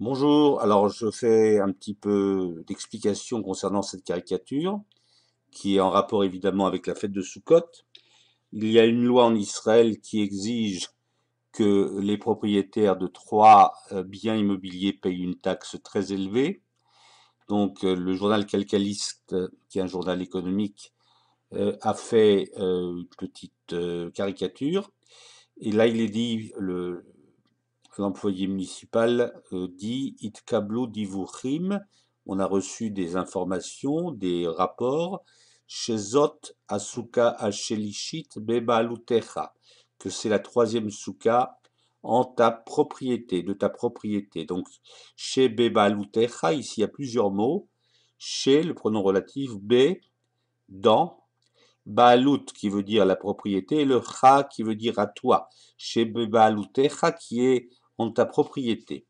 Bonjour, alors je fais un petit peu d'explication concernant cette caricature, qui est en rapport évidemment avec la fête de Sukkot. Il y a une loi en Israël qui exige que les propriétaires de trois euh, biens immobiliers payent une taxe très élevée. Donc euh, le journal Calcaliste, euh, qui est un journal économique, a fait une petite caricature. Et là, il est dit, le, l'employé municipal euh, dit Itkablo divuchim. On a reçu des informations, des rapports. zot asuka ashelishit bebalutecha. Que c'est la troisième souka en ta propriété, de ta propriété. Donc, chez bebalutecha, ici il y a plusieurs mots. Chez, le pronom relatif, be, dans, balut » qui veut dire la propriété et le Cha qui veut dire à toi. Chez bebalutecha » qui est ont ta propriété.